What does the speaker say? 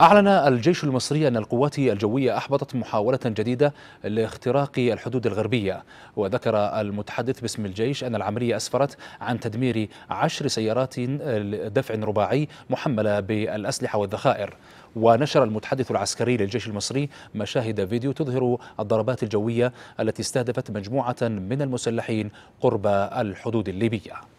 أعلن الجيش المصري أن القوات الجوية أحبطت محاولة جديدة لاختراق الحدود الغربية وذكر المتحدث باسم الجيش أن العملية أسفرت عن تدمير عشر سيارات دفع رباعي محملة بالأسلحة والذخائر ونشر المتحدث العسكري للجيش المصري مشاهد فيديو تظهر الضربات الجوية التي استهدفت مجموعة من المسلحين قرب الحدود الليبية